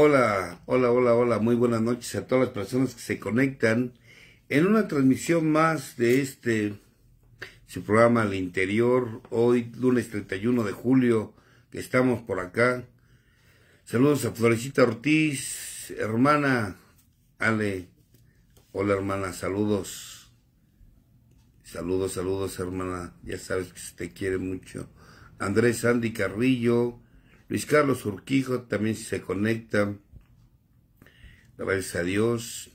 Hola, hola, hola, hola, muy buenas noches a todas las personas que se conectan en una transmisión más de este, su programa Al Interior, hoy lunes 31 de julio, que estamos por acá. Saludos a Florecita Ortiz, hermana Ale. Hola hermana, saludos. Saludos, saludos hermana, ya sabes que se te quiere mucho. Andrés Andy Carrillo, Luis Carlos Urquijo también se conecta. Gracias a Dios.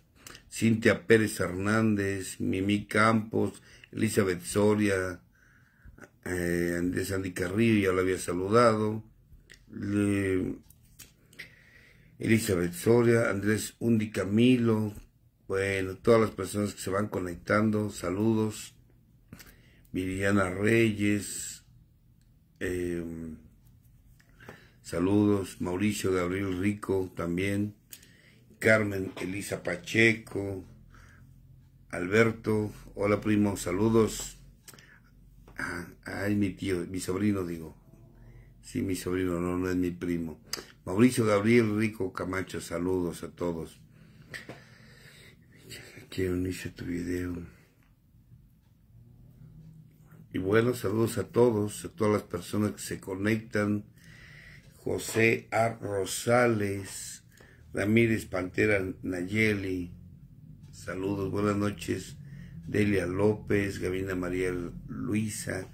Cintia Pérez Hernández, Mimi Campos, Elizabeth Soria, eh, Andrés Andy Carrillo, ya lo había saludado. Elizabeth Soria, Andrés Undi Camilo, bueno, todas las personas que se van conectando, saludos. Viriana Reyes, eh, Saludos, Mauricio Gabriel Rico también. Carmen Elisa Pacheco. Alberto, hola primo, saludos. Ah, ay, mi tío, mi sobrino digo. Sí, mi sobrino, no, no es mi primo. Mauricio Gabriel Rico Camacho, saludos a todos. Quiero iniciar tu video. Y bueno, saludos a todos, a todas las personas que se conectan José A. Rosales, Ramírez Pantera Nayeli, saludos, buenas noches, Delia López, Gabina María Luisa,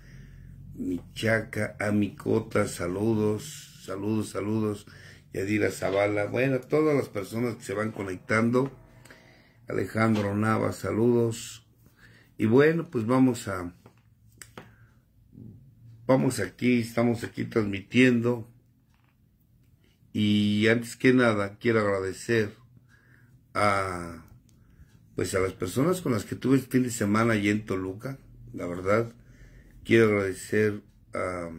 Michaca, Amicota, saludos, saludos, saludos, Yadira Zavala, bueno, todas las personas que se van conectando, Alejandro Nava, saludos, y bueno, pues vamos a, vamos aquí, estamos aquí transmitiendo, y antes que nada, quiero agradecer a, pues a las personas con las que tuve este fin de semana allá en Toluca. La verdad, quiero agradecer a,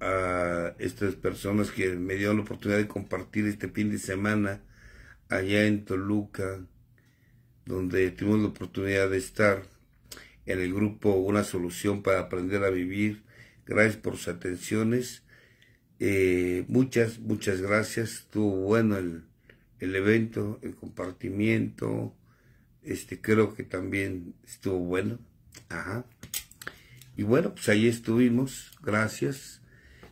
a estas personas que me dieron la oportunidad de compartir este fin de semana allá en Toluca, donde tuvimos la oportunidad de estar en el grupo Una Solución para Aprender a Vivir. Gracias por sus atenciones eh, muchas, muchas gracias. Estuvo bueno el, el, evento, el compartimiento. Este, creo que también estuvo bueno. Ajá. Y bueno, pues ahí estuvimos. Gracias.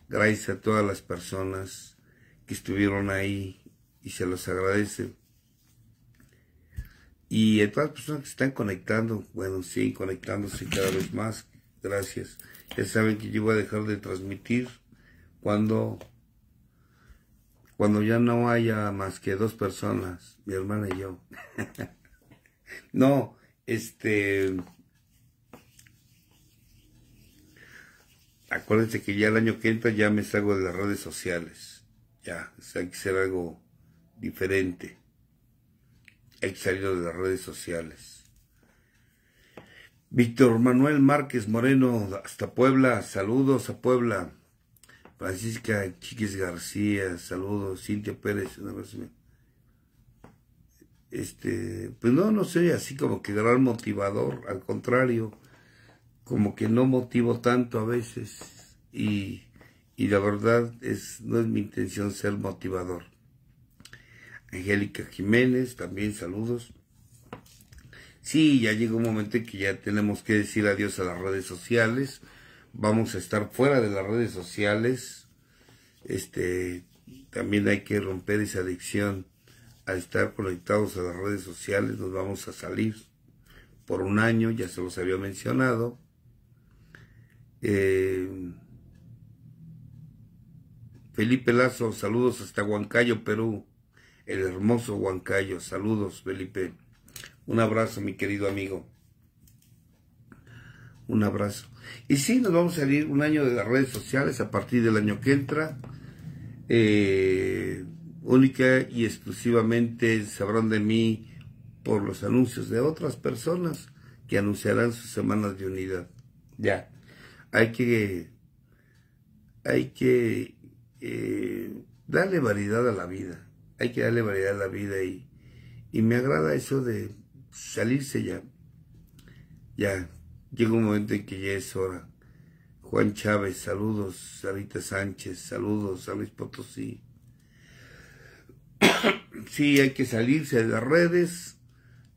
Gracias a todas las personas que estuvieron ahí y se los agradece. Y a todas las personas que están conectando, bueno, siguen conectándose cada vez más. Gracias. Ya saben que yo voy a dejar de transmitir cuando, cuando ya no haya más que dos personas, mi hermana y yo. no, este... Acuérdense que ya el año que entra ya me salgo de las redes sociales. Ya, hay que ser algo diferente. Hay que salir de las redes sociales. Víctor Manuel Márquez Moreno, hasta Puebla. Saludos a Puebla. Francisca Chiquis García, saludos, Cintia Pérez, una vez este, pues no, no soy así como que gran motivador, al contrario, como que no motivo tanto a veces y, la verdad es, no es mi intención ser motivador. Angélica Jiménez, también saludos. Sí, ya llegó un momento en que ya tenemos que decir adiós a las redes sociales, vamos a estar fuera de las redes sociales. Este, también hay que romper esa adicción a estar conectados a las redes sociales. Nos vamos a salir por un año, ya se los había mencionado. Eh, Felipe Lazo, saludos hasta Huancayo, Perú. El hermoso Huancayo, saludos Felipe. Un abrazo, mi querido amigo un abrazo. Y sí, nos vamos a salir un año de las redes sociales a partir del año que entra. Eh, única y exclusivamente sabrán de mí por los anuncios de otras personas que anunciarán sus semanas de unidad. Ya, hay que, hay que eh, darle variedad a la vida, hay que darle variedad a la vida y, y me agrada eso de salirse ya, ya, Llega un momento en que ya es hora. Juan Chávez, saludos. Sarita Sánchez, saludos. A Luis Potosí. sí, hay que salirse de las redes.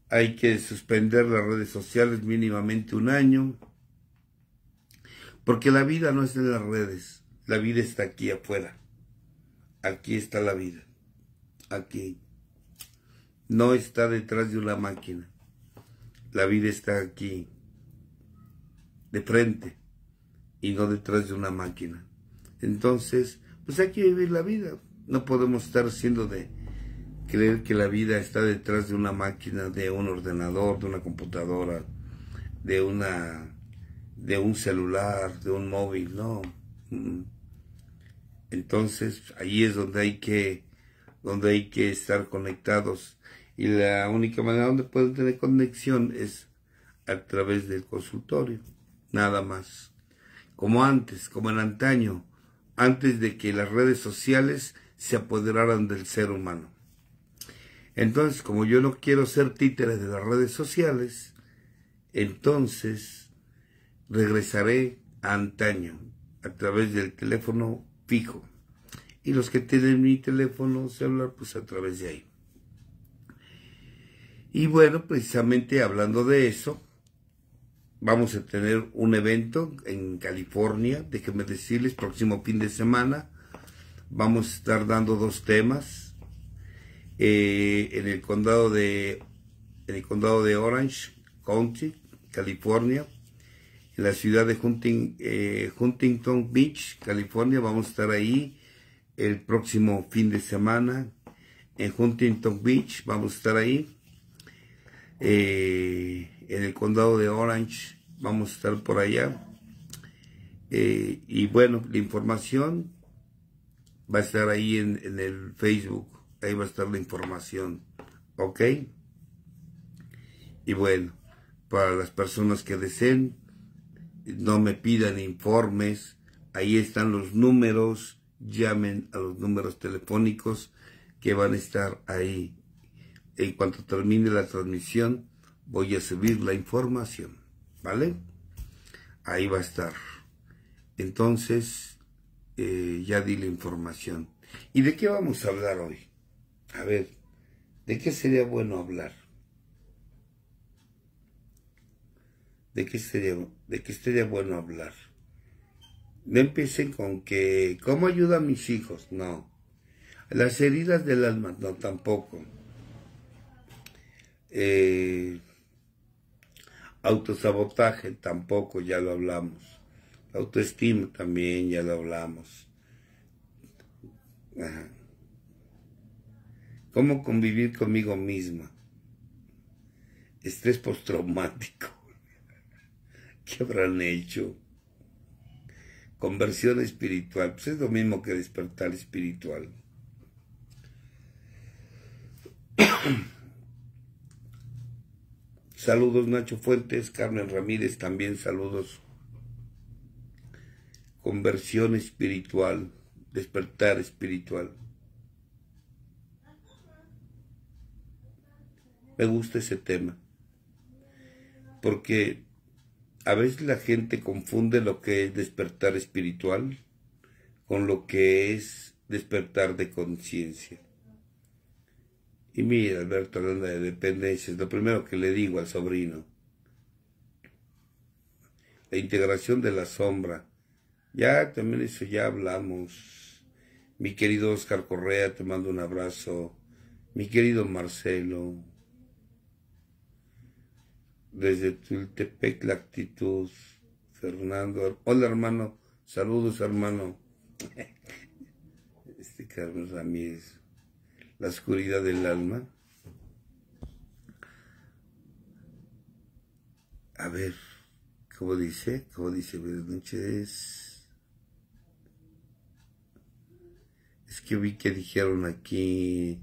Hay que suspender las redes sociales mínimamente un año. Porque la vida no es en las redes. La vida está aquí afuera. Aquí está la vida. Aquí. No está detrás de una máquina. La vida está aquí de frente y no detrás de una máquina. Entonces, pues hay que vivir la vida. No podemos estar siendo de creer que la vida está detrás de una máquina, de un ordenador, de una computadora, de una de un celular, de un móvil, no. Mm. Entonces, ahí es donde hay que donde hay que estar conectados y la única manera donde pueden tener conexión es a través del consultorio nada más. Como antes, como en antaño, antes de que las redes sociales se apoderaran del ser humano. Entonces, como yo no quiero ser títere de las redes sociales, entonces regresaré a antaño a través del teléfono fijo. Y los que tienen mi teléfono celular, pues a través de ahí. Y bueno, precisamente hablando de eso, vamos a tener un evento en California, déjenme decirles, próximo fin de semana. Vamos a estar dando dos temas eh, en el condado de el condado de Orange County, California, en la ciudad de eh, Huntington Beach, California. Vamos a estar ahí el próximo fin de semana en Huntington Beach. Vamos a estar ahí eh, en el condado de Orange. Vamos a estar por allá. Eh, y bueno, la información va a estar ahí en, en, el Facebook. Ahí va a estar la información. ¿Ok? Y bueno, para las personas que deseen, no me pidan informes. Ahí están los números. Llamen a los números telefónicos que van a estar ahí en cuanto termine la transmisión voy a subir la información, ¿vale? Ahí va a estar. Entonces, eh, ya di la información. ¿Y de qué vamos a hablar hoy? A ver, ¿de qué sería bueno hablar? ¿De qué sería, de qué sería bueno hablar? No empiecen con que, ¿cómo ayuda a mis hijos? No. Las heridas del alma, no, tampoco eh, autosabotaje tampoco, ya lo hablamos. Autoestima también, ya lo hablamos. ¿Cómo convivir conmigo misma? Estrés postraumático. ¿Qué habrán hecho? Conversión espiritual. Pues es lo mismo que despertar espiritual. Saludos Nacho Fuentes, Carmen Ramírez, también saludos. Conversión espiritual, despertar espiritual. Me gusta ese tema, porque a veces la gente confunde lo que es despertar espiritual con lo que es despertar de conciencia. Y mira, Alberto, hablando de dependencias, lo primero que le digo al sobrino, la integración de la sombra. Ya también eso ya hablamos. Mi querido Oscar Correa, te mando un abrazo. Mi querido Marcelo, desde Tultepec la actitud. Fernando, hola hermano, saludos hermano. Este Carlos Ramírez la oscuridad del alma? A ver, ¿cómo dice? ¿Cómo dice Buenas Es que vi que dijeron aquí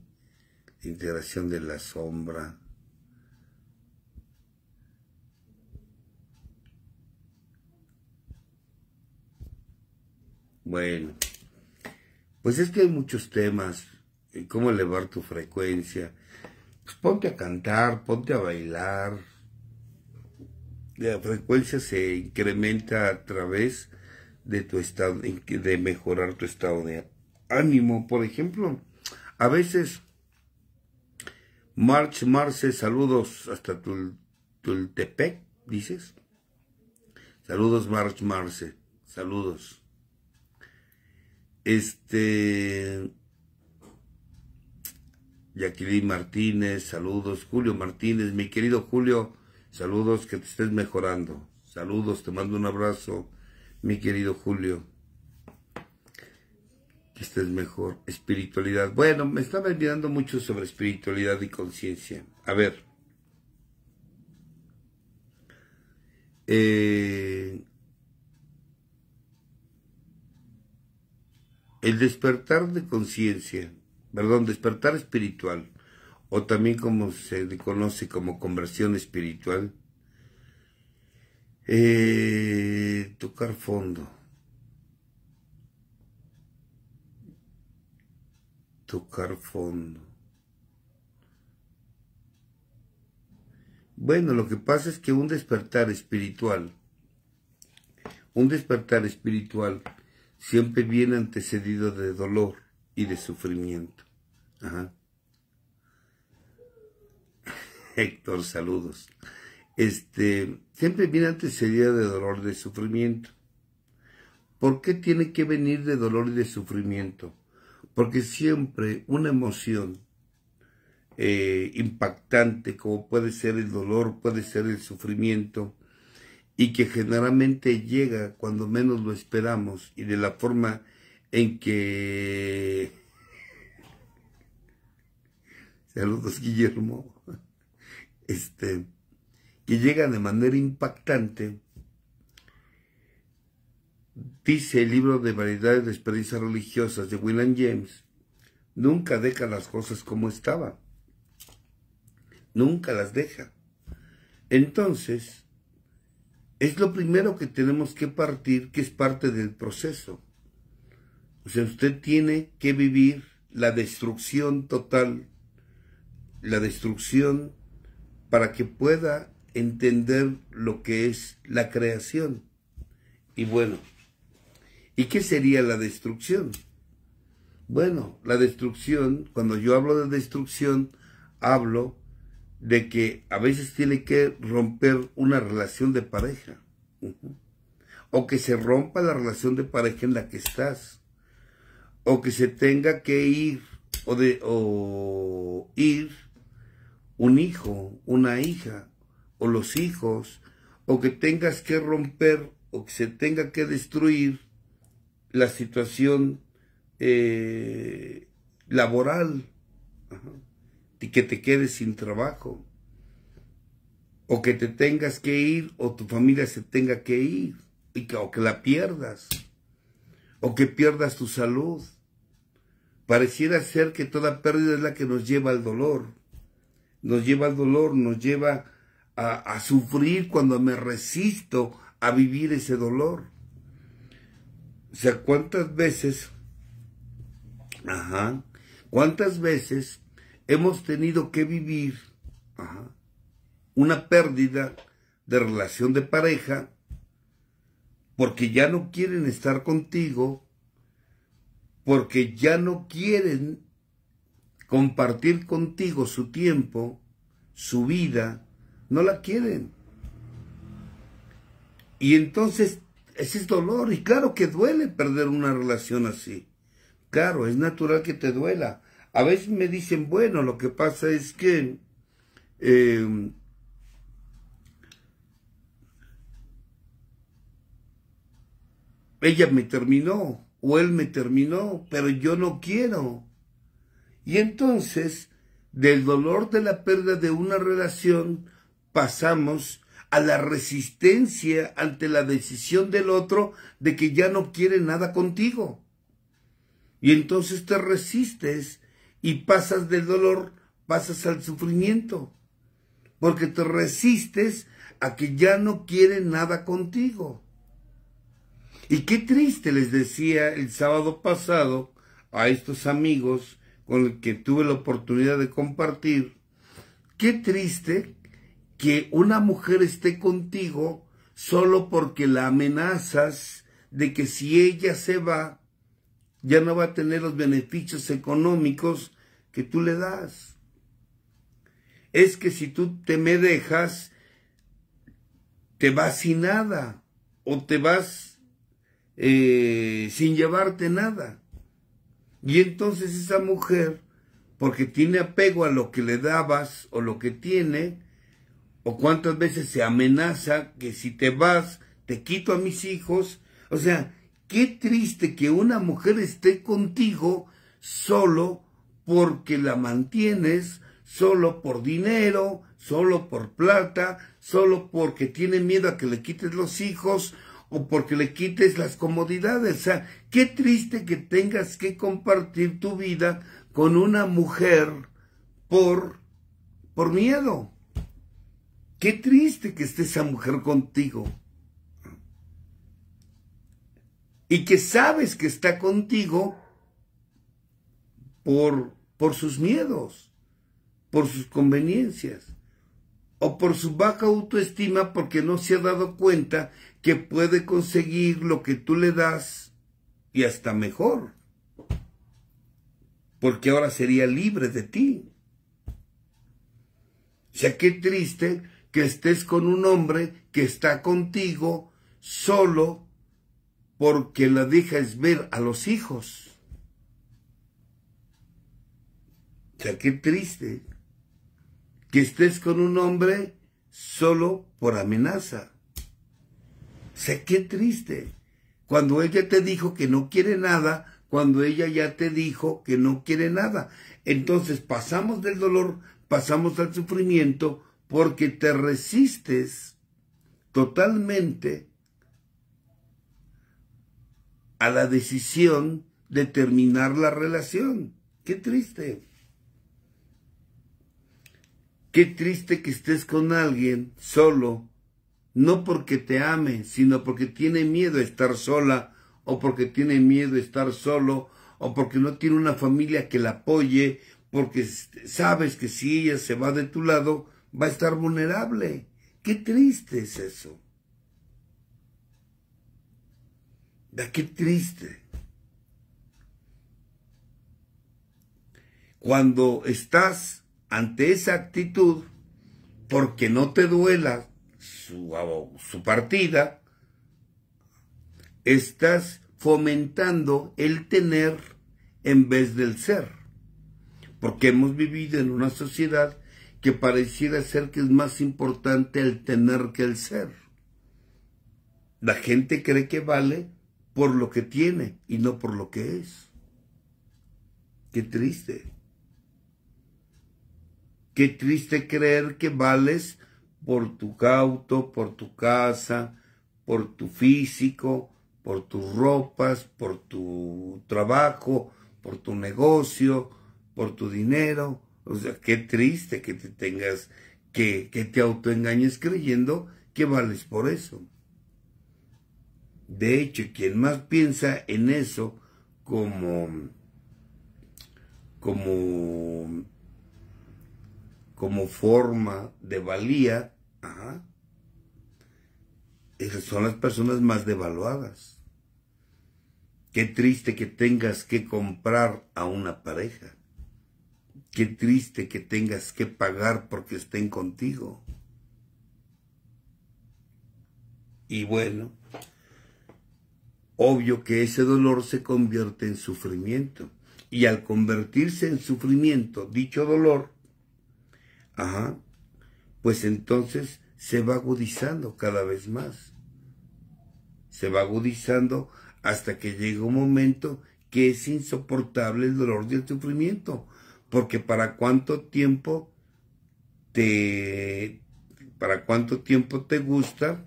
la integración de la sombra. Bueno, pues es que hay muchos temas, eh, cómo elevar tu frecuencia. Pues ponte a cantar, ponte a bailar. La frecuencia se incrementa a través de tu estado, de mejorar tu estado de ánimo. Por ejemplo, a veces, March Marce, saludos hasta tu Tultepec, dices. Saludos, March Marce, saludos. Este Jacqueline Martínez, saludos. Julio Martínez, mi querido Julio, saludos, que te estés mejorando. Saludos, te mando un abrazo, mi querido Julio. Que estés mejor. Espiritualidad. Bueno, me estaba olvidando mucho sobre espiritualidad y conciencia. A ver. Eh, el despertar de conciencia perdón, despertar espiritual, o también como se le conoce como conversión espiritual, eh, tocar fondo. Tocar fondo. Bueno, lo que pasa es que un despertar espiritual, un despertar espiritual siempre viene antecedido de dolor y de sufrimiento. Héctor, saludos. Este, siempre viene antecedida de dolor de sufrimiento. ¿Por qué tiene que venir de dolor y de sufrimiento? Porque siempre una emoción eh, impactante, como puede ser el dolor, puede ser el sufrimiento, y que generalmente llega cuando menos lo esperamos y de la forma en que saludos Guillermo, este, que llega de manera impactante, dice el libro de variedades de experiencias religiosas de William James, nunca deja las cosas como estaban, nunca las deja. Entonces, es lo primero que tenemos que partir, que es parte del proceso. O sea, usted tiene que vivir la destrucción total la destrucción para que pueda entender lo que es la creación. Y bueno, ¿y qué sería la destrucción? Bueno, la destrucción, cuando yo hablo de destrucción, hablo de que a veces tiene que romper una relación de pareja. O que se rompa la relación de pareja en la que estás. O que se tenga que ir o, de, o ir un hijo, una hija, o los hijos, o que tengas que romper, o que se tenga que destruir la situación eh, laboral, y que te quedes sin trabajo, o que te tengas que ir, o tu familia se tenga que ir, y o que la pierdas, o que pierdas tu salud. Pareciera ser que toda pérdida es la que nos lleva al dolor nos lleva al dolor, nos lleva a, sufrir cuando me resisto a vivir ese dolor. O sea, ¿cuántas veces, ajá, cuántas veces hemos tenido que vivir una pérdida de relación de pareja porque ya no quieren estar contigo, porque ya no quieren compartir contigo su tiempo, su vida, no la quieren. Y entonces ese es dolor y claro que duele perder una relación así. Claro, es natural que te duela. A veces me dicen, bueno, lo que pasa es que em, ella me terminó o él me terminó, pero yo no quiero. Y entonces, del dolor de la pérdida de una relación, pasamos a la resistencia ante la decisión del otro de que ya no quiere nada contigo. Y entonces te resistes y pasas del dolor, pasas al sufrimiento, porque te resistes a que ya no quiere nada contigo. Y qué triste les decía el sábado pasado a estos amigos con el que tuve la oportunidad de compartir, qué triste que una mujer esté contigo solo porque la amenazas de que si ella se va, ya no va a tener los beneficios económicos que tú le das. Es que si tú te me dejas, te vas sin nada o te vas eh, sin llevarte nada. Y entonces esa mujer, porque tiene apego a lo que le dabas o lo que tiene, o cuántas veces se amenaza que si te vas, te quito a mis hijos. O sea, qué triste que una mujer esté contigo solo porque la mantienes, solo por dinero, solo por plata, solo porque tiene miedo a que le quites los hijos o porque le quites las comodidades. O sea, qué triste que tengas que compartir tu vida con una mujer por, por miedo. Qué triste que esté esa mujer contigo. Y que sabes que está contigo por, por sus miedos, por sus conveniencias o por su baja autoestima porque no se ha dado cuenta que puede conseguir lo que tú le das y hasta mejor, porque ahora sería libre de ti. O sea, qué triste que estés con un hombre que está contigo solo porque la dejas ver a los hijos. O sea, qué triste que estés con un hombre solo por amenaza. Sé qué triste. Cuando ella te dijo que no quiere nada, cuando ella ya te dijo que no quiere nada. Entonces pasamos del dolor, pasamos al sufrimiento, porque te resistes totalmente a la decisión de terminar la relación. Qué triste. Qué triste que estés con alguien solo no porque te ame, sino porque tiene miedo a estar sola, o porque tiene miedo a estar solo, o porque no tiene una familia que la apoye, porque sabes que si ella se va de tu lado, va a estar vulnerable. Qué triste es eso. Da qué triste. Cuando estás ante esa actitud, porque no te duela, su, su partida, estás fomentando el tener en vez del ser. Porque hemos vivido en una sociedad que pareciera ser que es más importante el tener que el ser. La gente cree que vale por lo que tiene y no por lo que es. Qué triste. Qué triste creer que vales por tu cauto, por tu casa, por tu físico, por tus ropas, por tu trabajo, por tu negocio, por tu dinero. O sea, qué triste que te tengas, que, que te autoengañes creyendo que vales por eso. De hecho, quien más piensa en eso como, como, como forma de valía, Ajá. Esas son las personas más devaluadas. Qué triste que tengas que comprar a una pareja. Qué triste que tengas que pagar porque estén contigo. Y bueno, obvio que ese dolor se convierte en sufrimiento. Y al convertirse en sufrimiento, dicho dolor, ajá, pues entonces se va agudizando cada vez más. Se va agudizando hasta que llega un momento que es insoportable el dolor y el sufrimiento, porque para cuánto tiempo te para cuánto tiempo te gusta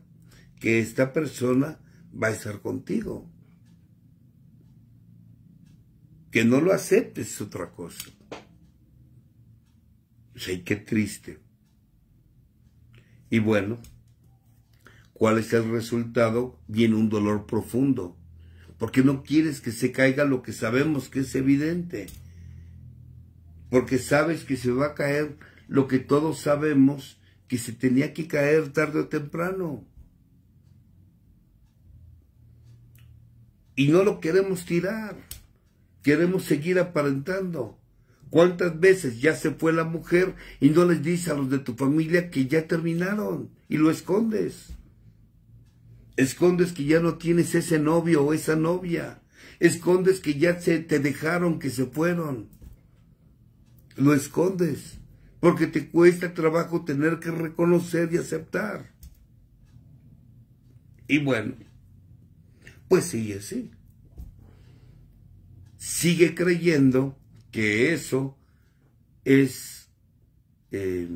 que esta persona va a estar contigo. Que no lo aceptes es otra cosa. O sea, qué triste. Y bueno, ¿cuál es el resultado? Viene un dolor profundo, porque no quieres que se caiga lo que sabemos que es evidente, porque sabes que se va a caer lo que todos sabemos que se tenía que caer tarde o temprano. Y no lo queremos tirar, queremos seguir aparentando. ¿Cuántas veces ya se fue la mujer y no les dices a los de tu familia que ya terminaron y lo escondes? Escondes que ya no tienes ese novio o esa novia. Escondes que ya se te dejaron, que se fueron. Lo escondes porque te cuesta trabajo tener que reconocer y aceptar. Y bueno, pues sigue así. Sigue creyendo que eso es eh,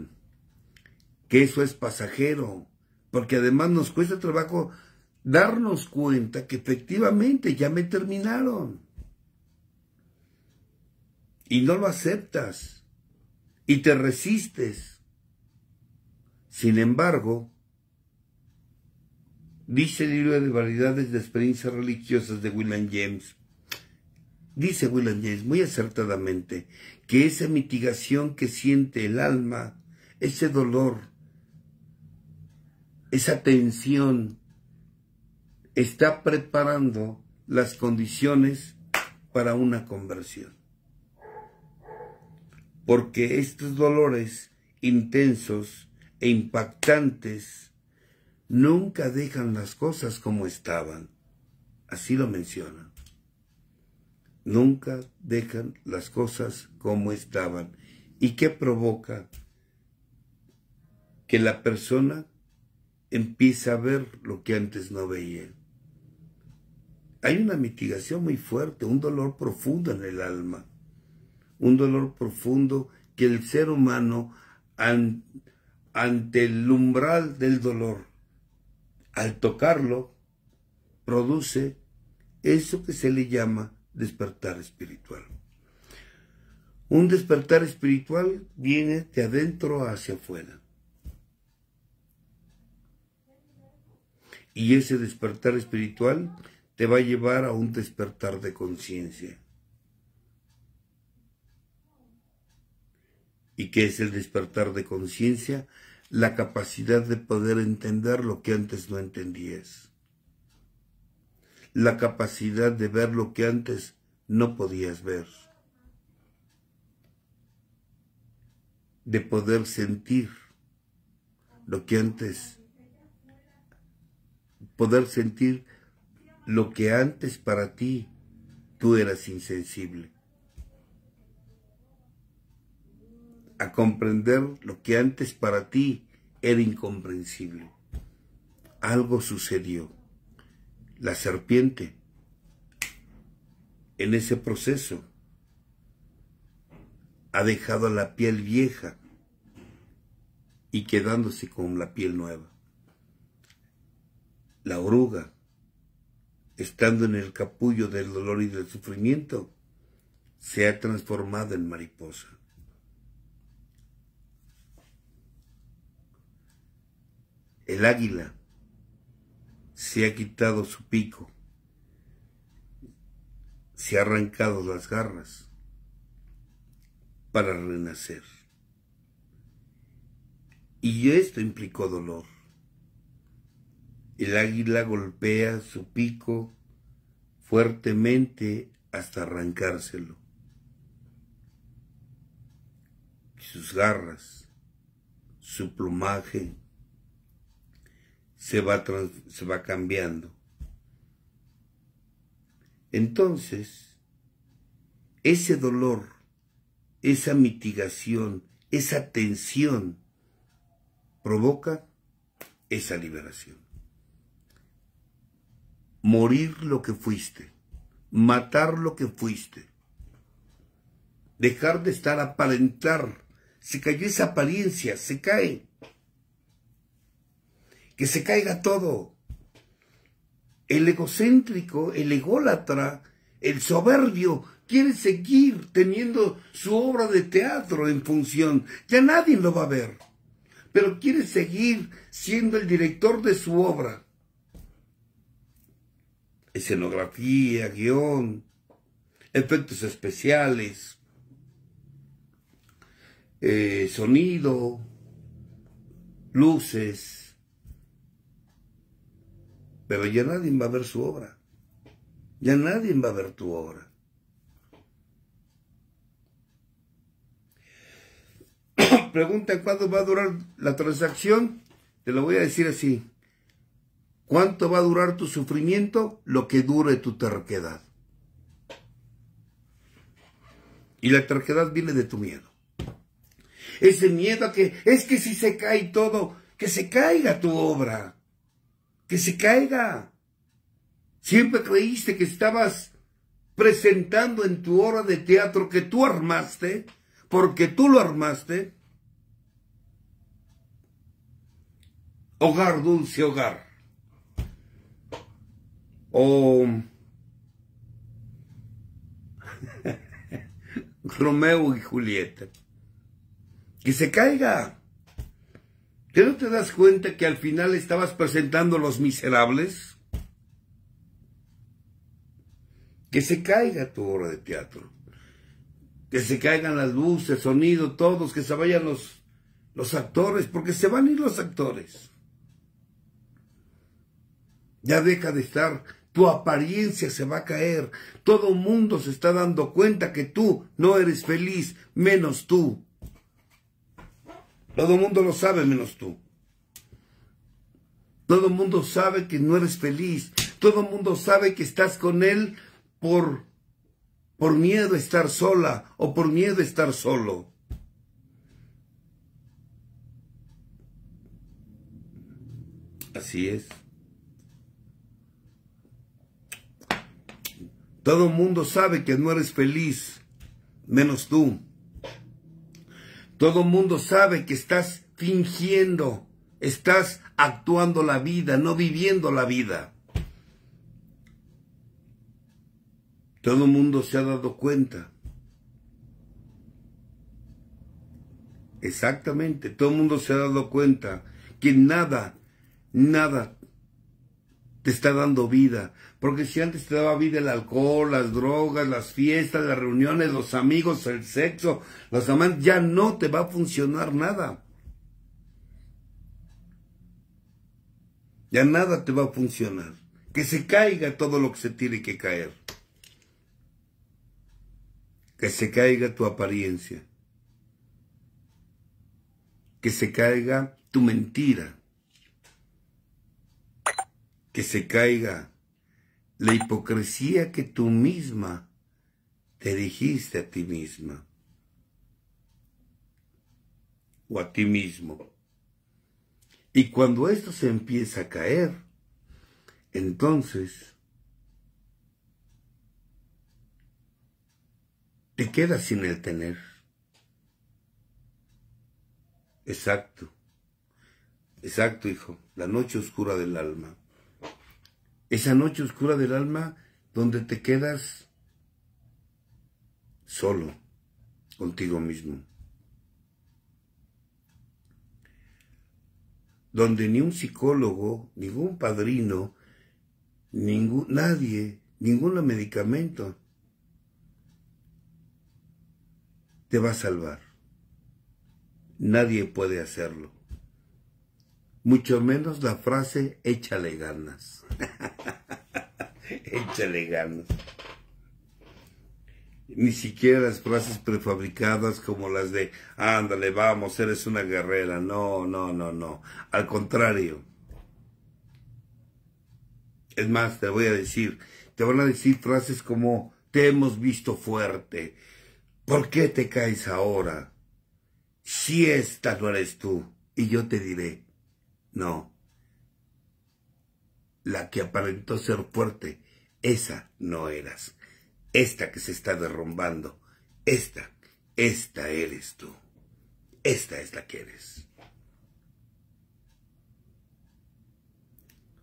que eso es pasajero, porque además nos cuesta trabajo darnos cuenta que efectivamente ya me terminaron. Y no lo aceptas. Y te resistes. Sin embargo, dice el libro de variedades de experiencias religiosas de William James, Dice William James muy acertadamente que esa mitigación que siente el alma, ese dolor, esa tensión, está preparando las condiciones para una conversión. Porque estos dolores intensos e impactantes nunca dejan las cosas como estaban. Así lo mencionan nunca dejan las cosas como estaban. ¿Y qué provoca? Que la persona empieza a ver lo que antes no veía. Hay una mitigación muy fuerte, un dolor profundo en el alma, un dolor profundo que el ser humano ante el umbral del dolor, al tocarlo, produce eso que se le llama despertar espiritual. Un despertar espiritual viene de adentro hacia afuera. Y ese despertar espiritual te va a llevar a un despertar de conciencia. ¿Y qué es el despertar de conciencia? La capacidad de poder entender lo que antes no entendías la capacidad de ver lo que antes no podías ver, de poder sentir lo que antes, poder sentir lo que antes para ti tú eras insensible, a comprender lo que antes para ti era incomprensible. Algo sucedió la serpiente en ese proceso ha dejado la piel vieja y quedándose con la piel nueva. La oruga, estando en el capullo del dolor y del sufrimiento, se ha transformado en mariposa. El águila, se ha quitado su pico, se ha arrancado las garras para renacer. Y esto implicó dolor. El águila golpea su pico fuertemente hasta arrancárselo. Sus garras, su plumaje, se va, se va cambiando. Entonces, ese dolor, esa mitigación, esa tensión, provoca esa liberación. Morir lo que fuiste, matar lo que fuiste, dejar de estar aparentar. Se cayó esa apariencia, se cae que se caiga todo. El egocéntrico, el ególatra, el soberbio, quiere seguir teniendo su obra de teatro en función. Ya nadie lo va a ver, pero quiere seguir siendo el director de su obra. Escenografía, guión, efectos especiales, eh, sonido, luces, pero ya nadie va a ver su obra. Ya nadie va a ver tu obra. Pregunta ¿cuándo va a durar la transacción. Te lo voy a decir así. ¿Cuánto va a durar tu sufrimiento? Lo que dure tu terquedad. Y la terquedad viene de tu miedo. Ese miedo que es que si se cae todo, que se caiga tu obra que se caiga. Siempre creíste que estabas presentando en tu hora de teatro que tú armaste, porque tú lo armaste. Hogar, dulce hogar. O Romeo y Julieta. Que se caiga. ¿Que no te das cuenta que al final estabas presentando los miserables? Que se caiga tu obra de teatro. Que se caigan las luces, sonido, todos, que se vayan los, los actores, porque se van a ir los actores. Ya deja de estar, tu apariencia se va a caer. Todo mundo se está dando cuenta que tú no eres feliz, menos tú. Todo el mundo lo sabe menos tú. Todo el mundo sabe que no eres feliz. Todo el mundo sabe que estás con él por, por miedo a estar sola o por miedo a estar solo. Así es. Todo el mundo sabe que no eres feliz, menos tú. Todo mundo sabe que estás fingiendo, estás actuando la vida, no viviendo la vida. Todo el mundo se ha dado cuenta. Exactamente, todo el mundo se ha dado cuenta que nada, nada te está dando vida, porque si antes te daba vida el alcohol, las drogas, las fiestas, las reuniones, los amigos, el sexo, los amantes, ya no te va a funcionar nada. Ya nada te va a funcionar. Que se caiga todo lo que se tiene que caer. Que se caiga tu apariencia. Que se caiga tu mentira. Que se caiga la hipocresía que tú misma te dijiste a ti misma o a ti mismo. Y cuando esto se empieza a caer, entonces te quedas sin el tener. Exacto, exacto hijo, la noche oscura del alma esa noche oscura del alma donde te quedas solo contigo mismo, donde ni un psicólogo, ningún padrino, ningún, nadie, ningún medicamento te va a salvar. Nadie puede hacerlo mucho menos la frase échale ganas. échale ganas. Ni siquiera las frases prefabricadas como las de ándale, vamos, eres una guerrera. No, no, no, no. Al contrario. Es más, te voy a decir, te van a decir frases como te hemos visto fuerte. ¿Por qué te caes ahora? Si esta no eres tú. Y yo te diré, no. La que aparentó ser fuerte, esa no eras. Esta que se está derrumbando, esta, esta eres tú. Esta es la que eres.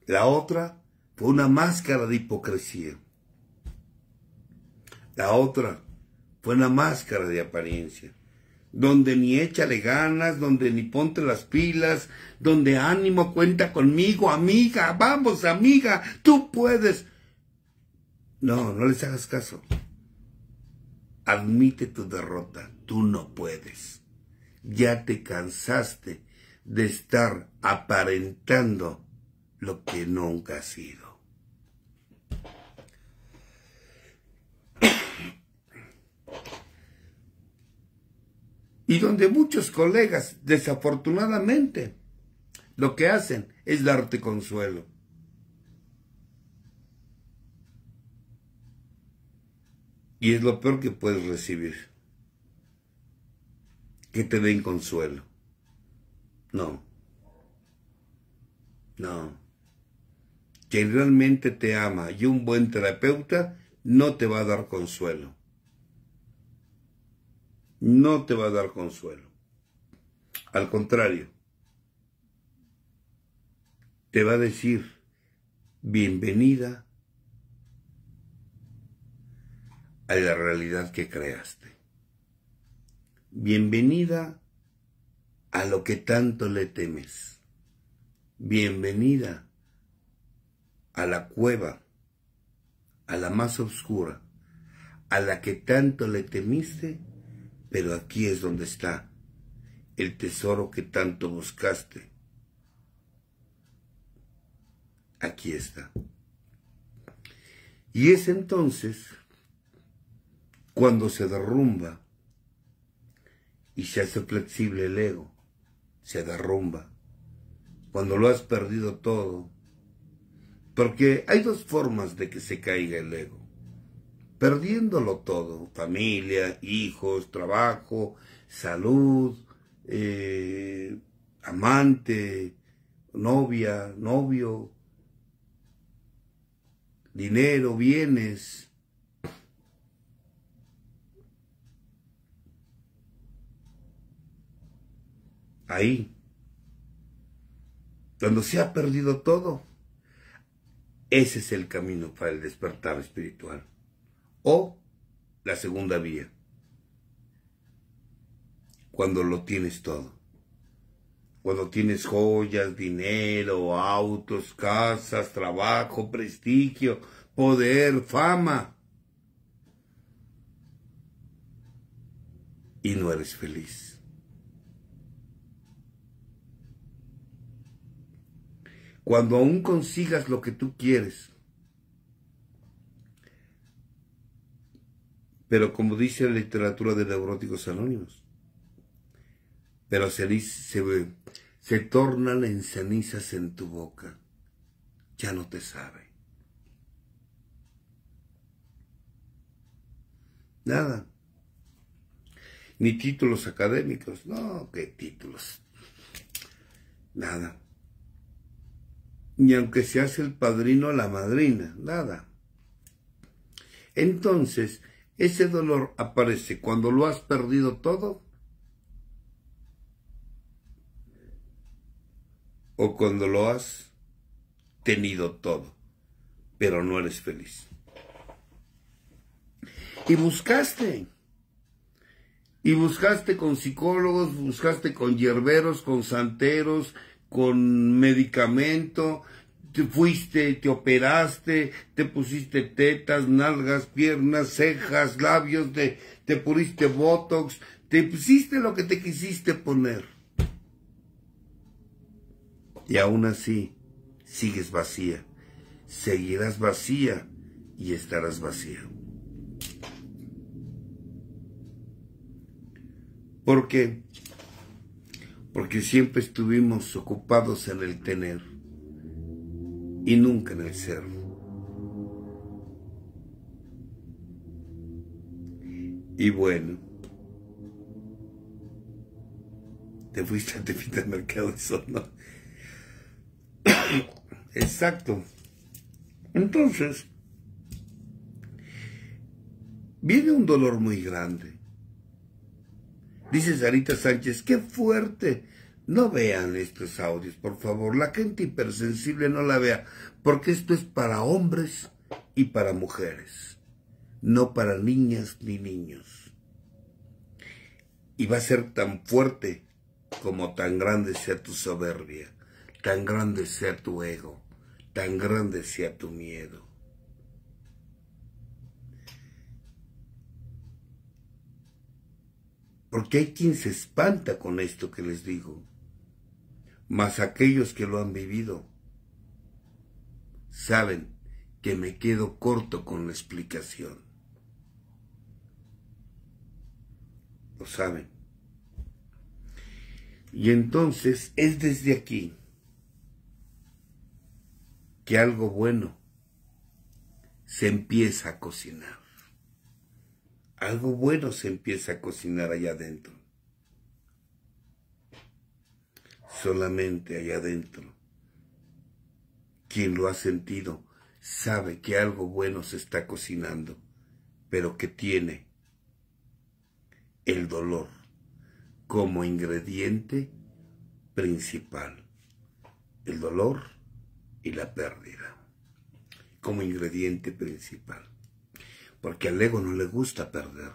La otra fue una máscara de hipocresía. La otra fue una máscara de apariencia donde ni échale ganas, donde ni ponte las pilas, donde ánimo, cuenta conmigo, amiga, vamos, amiga, tú puedes. No, no les hagas caso. Admite tu derrota, tú no puedes. Ya te cansaste de estar aparentando lo que nunca has sido. y donde muchos colegas, desafortunadamente, lo que hacen es darte consuelo. Y es lo peor que puedes recibir. Que te den consuelo. No. No. Quien realmente te ama y un buen terapeuta no te va a dar consuelo no te va a dar consuelo. Al contrario, te va a decir, bienvenida a la realidad que creaste. Bienvenida a lo que tanto le temes. Bienvenida a la cueva, a la más oscura, a la que tanto le temiste pero aquí es donde está el tesoro que tanto buscaste. Aquí está. Y es entonces cuando se derrumba y se hace flexible el ego, se derrumba, cuando lo has perdido todo. Porque hay dos formas de que se caiga el ego perdiéndolo todo, familia, hijos, trabajo, salud, eh, amante, novia, novio, dinero, bienes. Ahí, cuando se ha perdido todo, ese es el camino para el despertar espiritual o la segunda vía, cuando lo tienes todo, cuando tienes joyas, dinero, autos, casas, trabajo, prestigio, poder, fama, y no eres feliz. Cuando aún consigas lo que tú quieres, pero como dice la literatura de Neuróticos Anónimos. Pero se, se, se tornan en cenizas en tu boca. Ya no te sabe. Nada. Ni títulos académicos. No, qué títulos. Nada. Ni aunque se hace el padrino o la madrina. Nada. Entonces, ese dolor aparece cuando lo has perdido todo o cuando lo has tenido todo, pero no eres feliz. Y buscaste. Y buscaste con psicólogos, buscaste con hierberos, con santeros, con medicamento, te fuiste, te operaste, te pusiste tetas, nalgas, piernas, cejas, labios, te, te puriste botox, te pusiste lo que te quisiste poner. Y aún así, sigues vacía, seguirás vacía y estarás vacía. ¿Por qué? Porque siempre estuvimos ocupados en el tener y nunca en el ser. Y bueno, te fuiste a el Mercado de Exacto. Entonces, viene un dolor muy grande. Dice Sarita Sánchez, qué fuerte no vean estos audios, por favor. La gente hipersensible no la vea, porque esto es para hombres y para mujeres, no para niñas ni niños. Y va a ser tan fuerte como tan grande sea tu soberbia, tan grande sea tu ego, tan grande sea tu miedo. Porque hay quien se espanta con esto que les digo mas aquellos que lo han vivido saben que me quedo corto con la explicación. Lo saben. Y entonces es desde aquí que algo bueno se empieza a cocinar. Algo bueno se empieza a cocinar allá adentro. solamente allá adentro. Quien lo ha sentido sabe que algo bueno se está cocinando, pero que tiene el dolor como ingrediente principal. El dolor y la pérdida como ingrediente principal. Porque al ego no le gusta perder.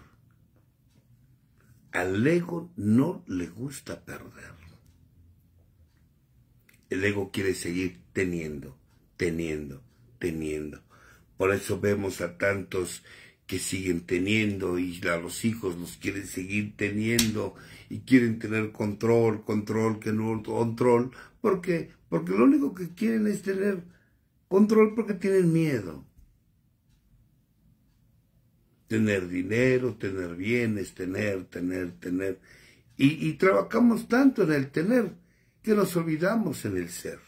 Al ego no le gusta perder. El ego quiere seguir teniendo, teniendo, teniendo. Por eso vemos a tantos que siguen teniendo y a los hijos los quieren seguir teniendo y quieren tener control, control, que no control, porque porque lo único que quieren es tener control porque tienen miedo. Tener dinero, tener bienes, tener, tener, tener. y trabajamos tanto en el tener que nos olvidamos en el ser.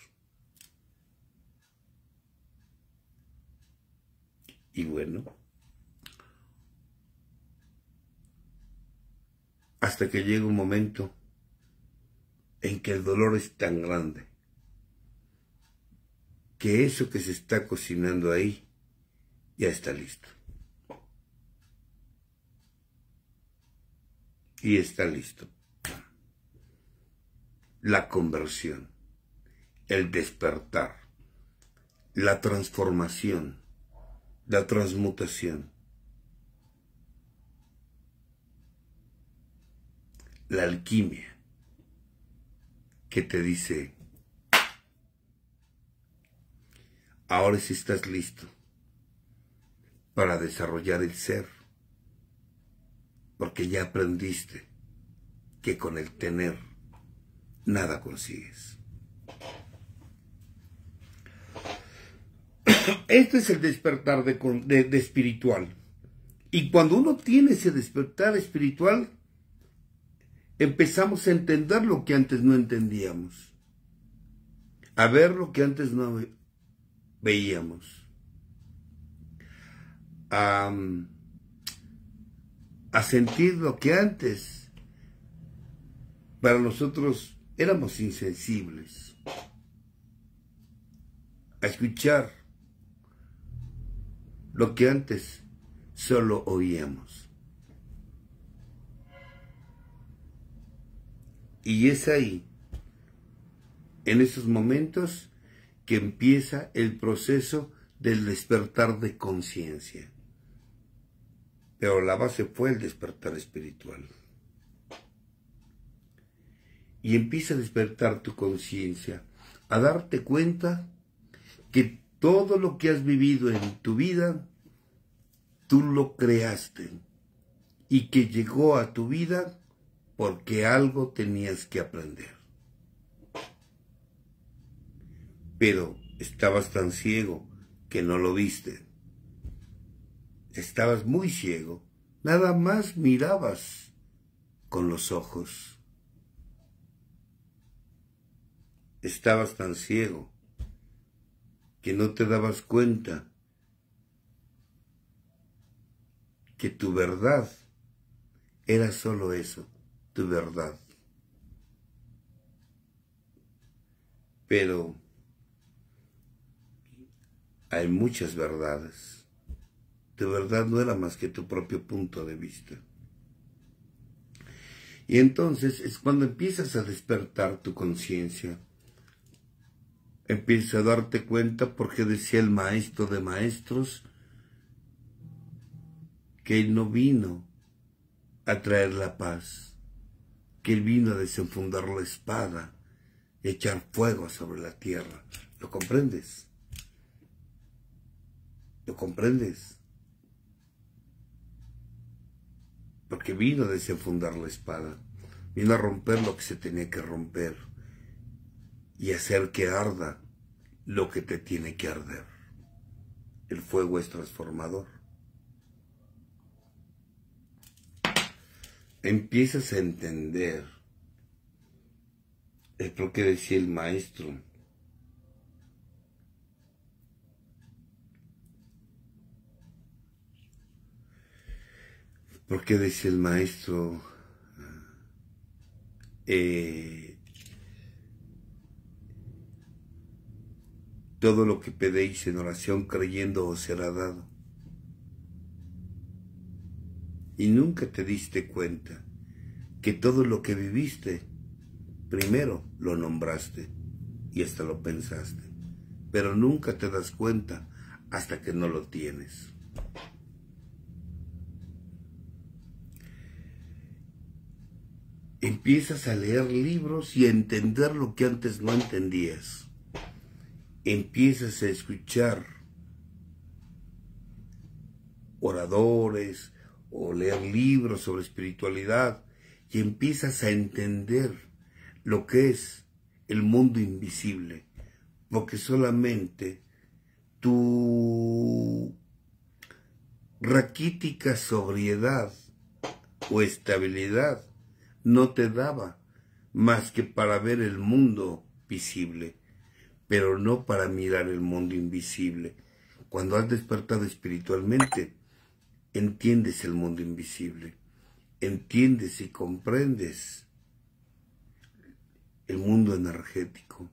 Y bueno, hasta que llega un momento en que el dolor es tan grande que eso que se está cocinando ahí ya está listo. Y está listo la conversión, el despertar, la transformación, la transmutación, la alquimia que te dice, ahora sí estás listo para desarrollar el ser, porque ya aprendiste que con el tener nada consigues. Este es el despertar de, espiritual. Y cuando uno tiene ese despertar espiritual, empezamos a entender lo que antes no entendíamos, a ver lo que antes no veíamos, a sentir lo que antes para nosotros éramos insensibles a escuchar lo que antes solo oíamos. Y es ahí, en esos momentos, que empieza el proceso del despertar de conciencia. Pero la base fue el despertar espiritual y empieza a despertar tu conciencia, a darte cuenta que todo lo que has vivido en tu vida, tú lo creaste y que llegó a tu vida porque algo tenías que aprender. Pero estabas tan ciego que no lo viste. Estabas muy ciego, nada más mirabas con los ojos. estabas tan ciego que no te dabas cuenta que tu verdad era solo eso, tu verdad. Pero hay muchas verdades. Tu verdad no era más que tu propio punto de vista. Y entonces es cuando empiezas a despertar tu conciencia empiezo a darte cuenta porque decía el maestro de maestros que él no vino a traer la paz, que él vino a desenfundar la espada y echar fuego sobre la tierra. ¿Lo comprendes? ¿Lo comprendes? Porque vino a desenfundar la espada, vino a romper lo que se tenía que romper y hacer que arda lo que te tiene que arder. El fuego es transformador. Empiezas a entender, es lo que decía el maestro, Porque decía el maestro, eh, Todo lo que pedéis en oración creyendo os será dado. Y nunca te diste cuenta que todo lo que viviste, primero lo nombraste y hasta lo pensaste. Pero nunca te das cuenta hasta que no lo tienes. Empiezas a leer libros y a entender lo que antes no entendías empiezas a escuchar oradores o leer libros sobre espiritualidad y empiezas a entender lo que es el mundo invisible, porque solamente tu raquítica sobriedad o estabilidad no te daba más que para ver el mundo visible pero no para mirar el mundo invisible. Cuando has despertado espiritualmente, entiendes el mundo invisible, entiendes y comprendes el mundo energético,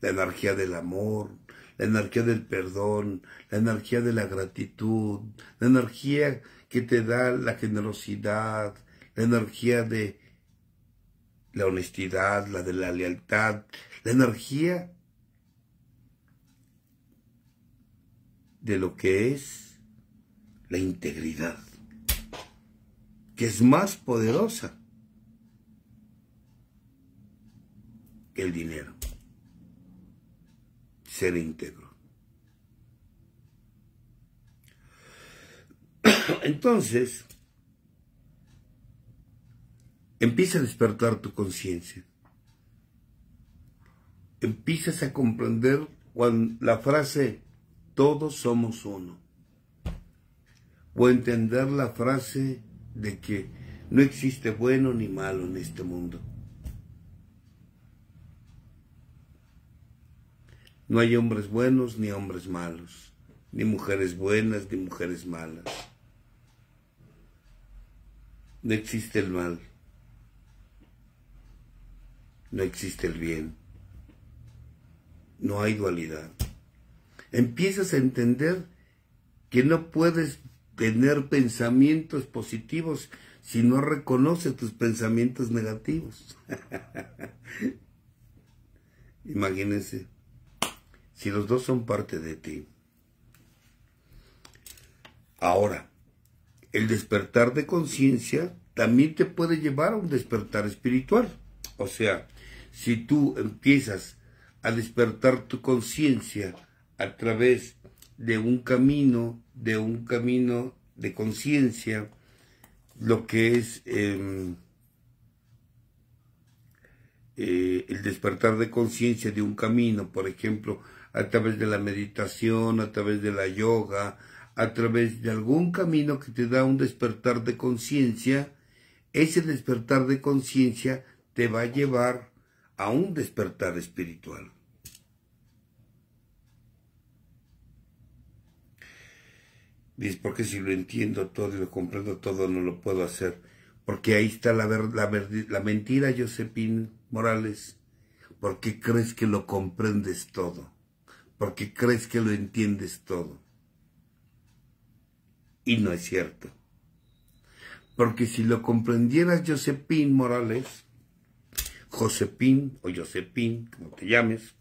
la energía del amor, la energía del perdón, la energía de la gratitud, la energía que te da la generosidad, la energía de la honestidad, la de la lealtad, la energía de lo que es la integridad, que es más poderosa que el dinero. Ser íntegro. Entonces, empieza a despertar tu conciencia empiezas a comprender la frase todos somos uno. O entender la frase de que no existe bueno ni malo en este mundo. No hay hombres buenos ni hombres malos, ni mujeres buenas ni mujeres malas. No existe el mal. No existe el bien no hay dualidad. Empiezas a entender que no puedes tener pensamientos positivos si no reconoces tus pensamientos negativos. Imagínense, si los dos son parte de ti. Ahora, el despertar de conciencia también te puede llevar a un despertar espiritual. O sea, si tú empiezas a despertar tu conciencia a través de un camino, de un camino de conciencia, lo que es em, eh, el despertar de conciencia de un camino, por ejemplo, a través de la meditación, a través de la yoga, a través de algún camino que te da un despertar de conciencia, ese despertar de conciencia te va a llevar a un despertar espiritual. Dice, porque si lo entiendo todo y lo comprendo todo, no lo puedo hacer. Porque ahí está la, la mentira, Josepín Morales. Porque crees que lo comprendes todo. Porque crees que lo entiendes todo. Y no es cierto. Porque si lo comprendieras, Josepín Morales, Josepín o Josepín, como te llames,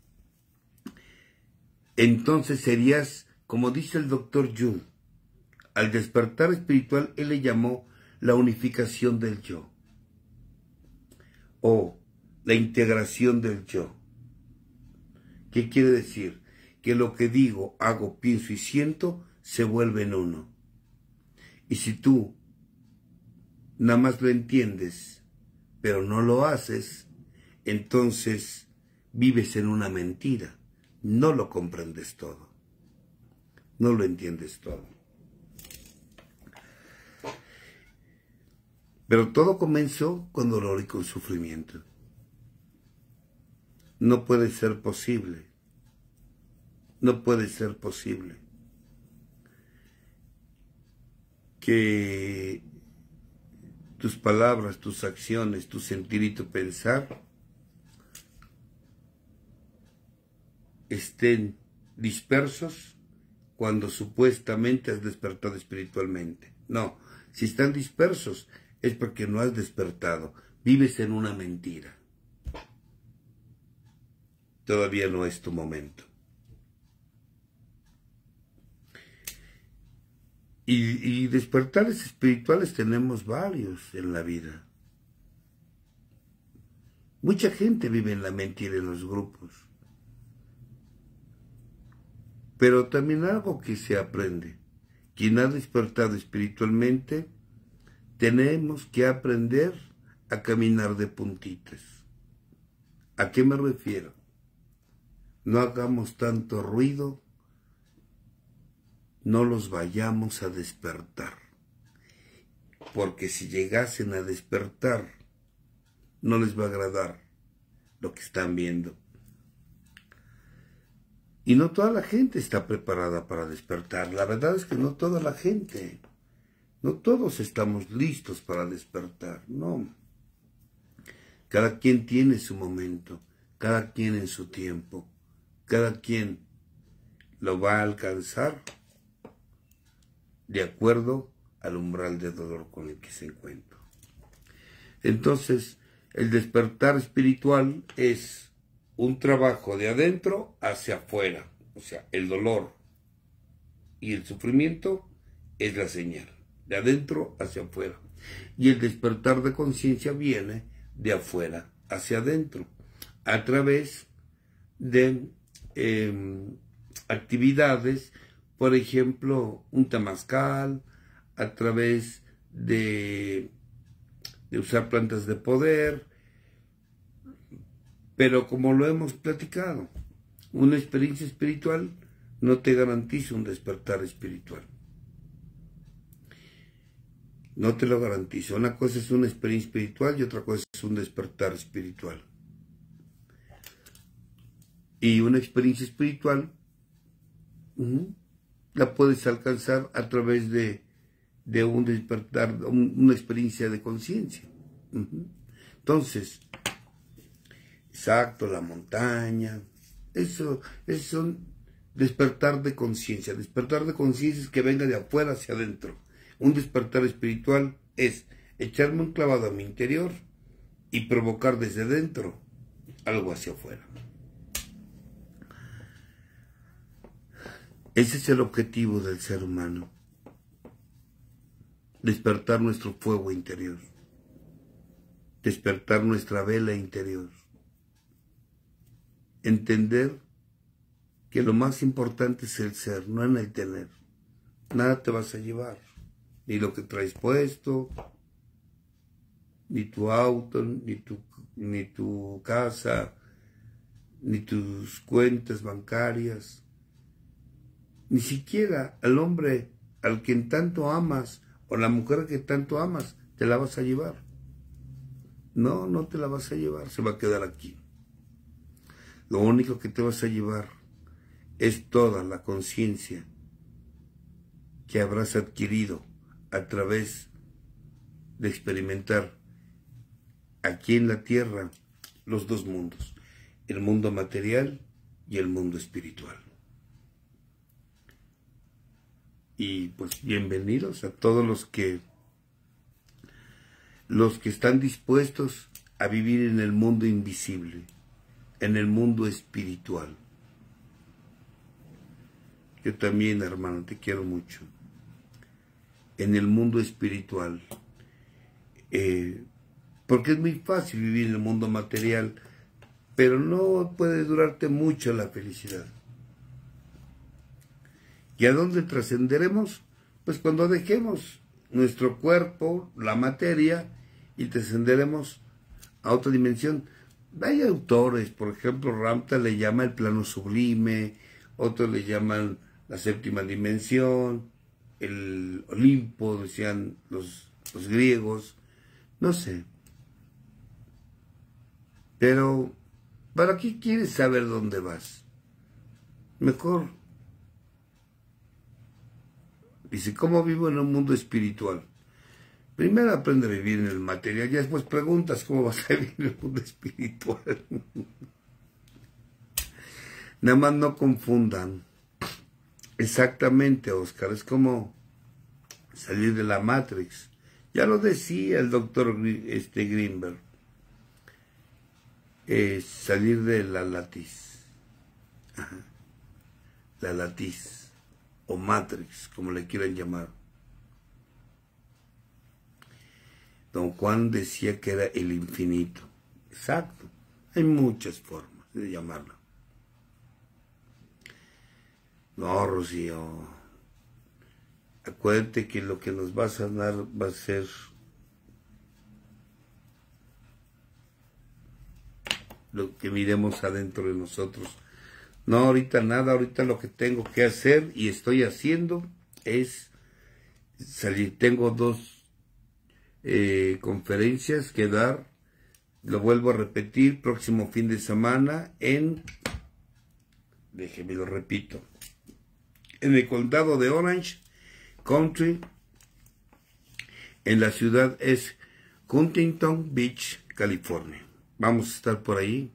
entonces serías, como dice el doctor Jung, al despertar espiritual él le llamó la unificación del yo o la integración del yo. ¿Qué quiere decir? Que lo que digo, hago, pienso y siento se vuelve en uno. Y si tú nada más lo entiendes, pero no lo haces, entonces vives en una mentira, no lo comprendes todo, no lo entiendes todo. Pero todo comenzó con dolor y con sufrimiento. No puede ser posible. No puede ser posible que tus palabras, tus acciones, tu sentir y tu pensar estén dispersos cuando supuestamente has despertado espiritualmente. No, si están dispersos es porque no has despertado, vives en una mentira. Todavía no es tu momento. Y, despertares espirituales tenemos varios en la vida. Mucha gente vive en la mentira en los grupos. Pero también algo que se aprende. Quien ha despertado espiritualmente, tenemos que aprender a caminar de puntitas. ¿A qué me refiero? No hagamos tanto ruido, no los vayamos a despertar. Porque si llegasen a despertar, no les va a agradar lo que están viendo. Y no toda la gente está preparada para despertar. La verdad es que no toda la gente. No todos estamos listos para despertar. No. Cada quien tiene su momento. Cada quien en su tiempo. Cada quien lo va a alcanzar de acuerdo al umbral de dolor con el que se encuentra. Entonces, el despertar espiritual es un trabajo de adentro hacia afuera. O sea, el dolor y el sufrimiento es la señal, de adentro hacia afuera. Y el despertar de conciencia viene de afuera hacia adentro, a través de em, actividades, por ejemplo, un tamascal, a través de usar plantas de poder, pero como lo hemos platicado, una experiencia espiritual no te garantiza un despertar espiritual. No te lo garantiza. Una cosa es una experiencia espiritual y otra cosa es un despertar espiritual. Y una experiencia espiritual la puedes alcanzar a través de, un despertar, una experiencia de conciencia. Entonces, Exacto, la montaña. Eso, es son despertar de conciencia. Despertar de conciencia es que venga de afuera hacia adentro. Un despertar espiritual es echarme un clavado a mi interior y provocar desde dentro algo hacia afuera. Ese es el objetivo del ser humano. Despertar nuestro fuego interior. Despertar nuestra vela interior entender que lo más importante es el ser, no en el tener. Nada te vas a llevar, ni lo que traes puesto, ni tu auto, ni tu, ni tu casa, ni tus cuentas bancarias. Ni siquiera al hombre al quien tanto amas o la mujer que tanto amas, te la vas a llevar. No, no te la vas a llevar, se va a quedar aquí. Lo único que te vas a llevar es toda la conciencia que habrás adquirido a través de experimentar aquí en la tierra los dos mundos, el mundo material y el mundo espiritual. Y pues bienvenidos a todos los que los que están dispuestos a vivir en el mundo invisible en el mundo espiritual. Yo también, hermano, te quiero mucho. En el mundo espiritual. Eh, porque es muy fácil vivir en el mundo material, pero no puede durarte mucho la felicidad. ¿Y a dónde trascenderemos? Pues cuando dejemos nuestro cuerpo, la materia, y trascenderemos a otra dimensión hay autores, por ejemplo, Ramta le llama el plano sublime, otros le llaman la séptima dimensión, el Olimpo, decían los, los griegos, no sé. Pero, ¿para qué quieres saber dónde vas? Mejor. Dice, ¿cómo vivo en un mundo espiritual? Primero aprende a vivir en el material y después preguntas cómo va a salir el mundo espiritual. Nada más no confundan. Exactamente, Oscar. Es como salir de la Matrix. Ya lo decía el doctor este, Greenberg. salir de la latiz. La latiz. O Matrix, como le quieran llamar. Don Juan decía que era el infinito. Exacto. Hay muchas formas de llamarlo. No, Rocío. Acuérdate que lo que nos va a sanar va a ser lo que miremos adentro de nosotros. No, ahorita nada, ahorita lo que tengo que hacer y estoy haciendo es salir. Tengo dos eh, conferencias que dar. Lo vuelvo a repetir, próximo fin de semana en, déjeme lo repito, en el condado de Orange Country, en la ciudad es Huntington Beach, California. Vamos a estar por ahí.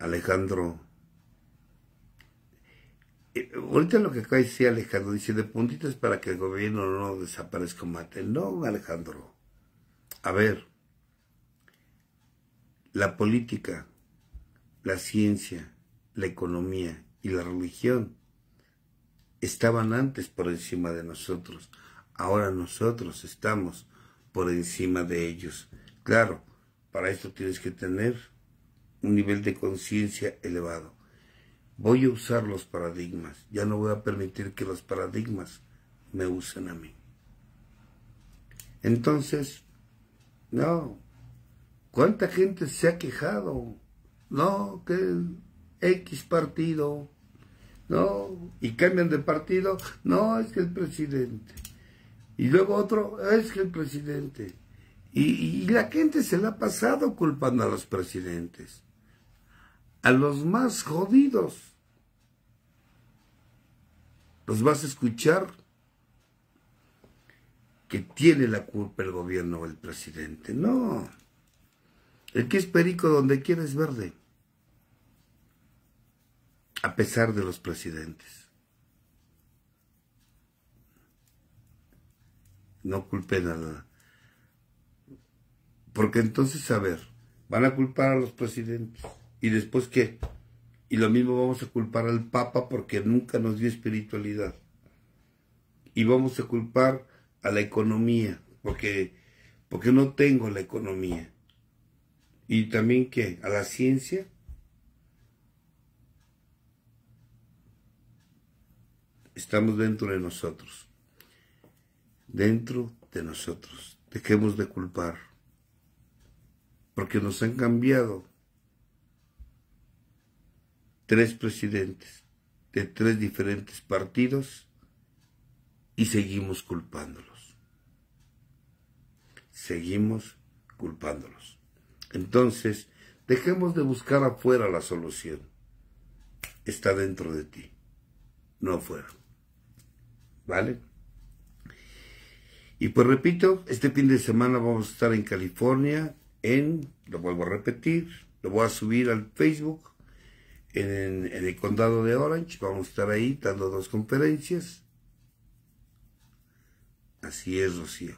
Alejandro ahorita lo que acá de Alejandro, dice de puntitas para que el gobierno no desaparezca mate. No, Alejandro. A ver, la política, la ciencia, la economía y la religión estaban antes por encima de nosotros. Ahora nosotros estamos por encima de ellos. Claro, para esto tienes que tener un nivel de conciencia elevado. Voy a usar los paradigmas. Ya no voy a permitir que los paradigmas me usen a mí. Entonces, no. ¿Cuánta gente se ha quejado? No, que el X partido. No, y cambian de partido. No, es que el presidente. Y luego otro, es que el presidente. Y, y, la gente se la ha pasado culpando a los presidentes a los más jodidos. Los vas a escuchar que tiene la culpa el gobierno o el presidente. No. El que es perico donde quiera es verde. A pesar de los presidentes. No culpen a nada. Porque entonces, a ver, van a culpar a los presidentes. ¿Y después qué? Y lo mismo vamos a culpar al Papa porque nunca nos dio espiritualidad. Y vamos a culpar a la economía porque, porque no tengo la economía. ¿Y también qué? ¿A la ciencia? Estamos dentro de nosotros. Dentro de nosotros. Dejemos de culpar. Porque nos han cambiado tres presidentes de tres diferentes partidos y seguimos culpándolos. Seguimos culpándolos. Entonces, dejemos de buscar afuera la solución. Está dentro de ti, no afuera. ¿Vale? Y pues repito, este fin de semana vamos a estar en California, en, lo vuelvo a repetir, lo voy a subir al Facebook, en, el condado de Orange. Vamos a estar ahí dando dos conferencias. Así es, Rocío.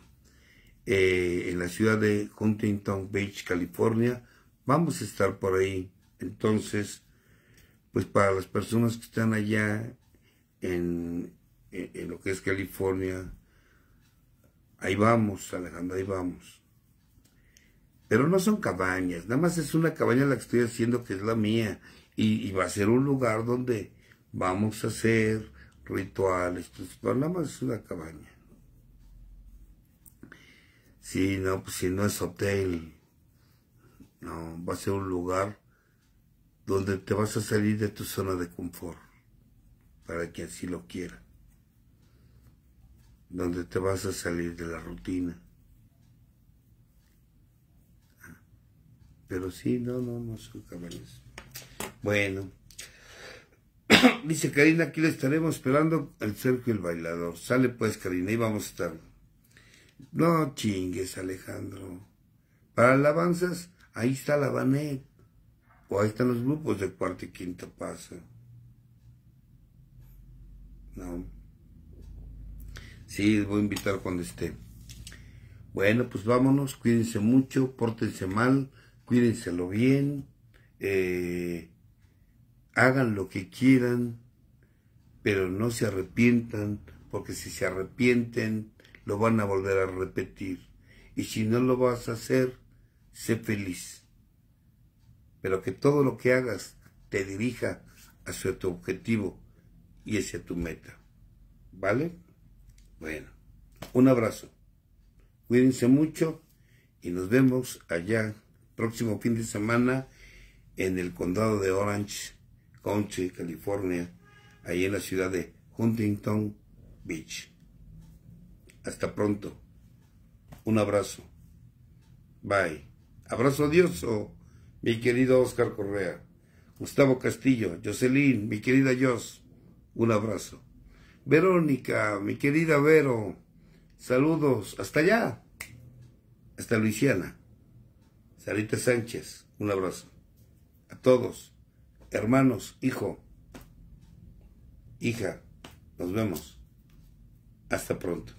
Eh, en la ciudad de Huntington Beach, California. Vamos a estar por ahí. Entonces, pues para las personas que están allá en, en, lo que es California, ahí vamos, Alejandro, ahí vamos. Pero no son cabañas, nada más es una cabaña la que estoy haciendo que es la mía y, va a ser un lugar donde vamos a hacer rituales, pues no nada más es una cabaña. Si sí, no, pues si no es hotel, no, va a ser un lugar donde te vas a salir de tu zona de confort, para quien así lo quiera. Donde te vas a salir de la rutina. Ah. Pero sí, no, no, no son cabañas. Bueno. Dice Karina, aquí le estaremos esperando al Sergio el bailador. Sale pues, Karina, y vamos a estar. No chingues, Alejandro. Para alabanzas, ahí está la Banet. O ahí están los grupos de cuarto y quinto paso. No. Sí, voy a invitar cuando esté. Bueno, pues vámonos. Cuídense mucho, pórtense mal, cuídenselo bien. Eh, hagan lo que quieran, pero no se arrepientan, porque si se arrepienten, lo van a volver a repetir. Y si no lo vas a hacer, sé feliz. Pero que todo lo que hagas te dirija hacia tu objetivo y hacia tu meta. ¿Vale? Bueno, un abrazo. Cuídense mucho y nos vemos allá próximo fin de semana en el condado de Orange California, ahí en la ciudad de Huntington Beach. Hasta pronto. Un abrazo. Bye. Abrazo a Dios, mi querido Oscar Correa. Gustavo Castillo, Jocelyn, mi querida Jos, un abrazo. Verónica, mi querida Vero, saludos hasta allá, hasta Luisiana. Sarita Sánchez, un abrazo. A todos hermanos, hijo, hija, nos vemos. Hasta pronto.